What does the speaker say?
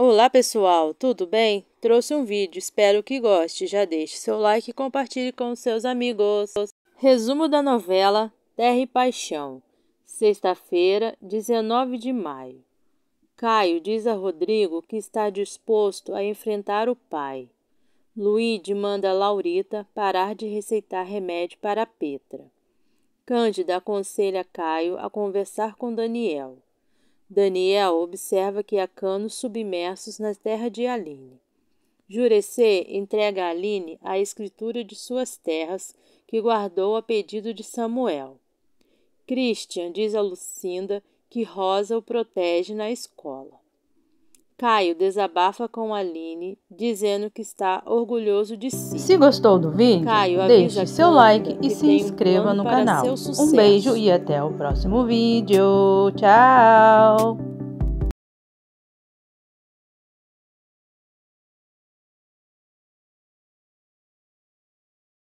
Olá pessoal, tudo bem? Trouxe um vídeo, espero que goste. Já deixe seu like e compartilhe com seus amigos. Resumo da novela Terra e Paixão, sexta-feira, 19 de maio. Caio diz a Rodrigo que está disposto a enfrentar o pai. Luíde manda Laurita parar de receitar remédio para Petra. Cândida aconselha Caio a conversar com Daniel. Daniel observa que há canos submersos na terra de Aline. Jurecê entrega a Aline a escritura de suas terras, que guardou a pedido de Samuel. Christian diz a Lucinda que Rosa o protege na escola. Caio desabafa com Aline, dizendo que está orgulhoso de si. Se gostou do vídeo, Caio deixe seu like e se inscreva um no canal. Um beijo e até o próximo vídeo. Tchau!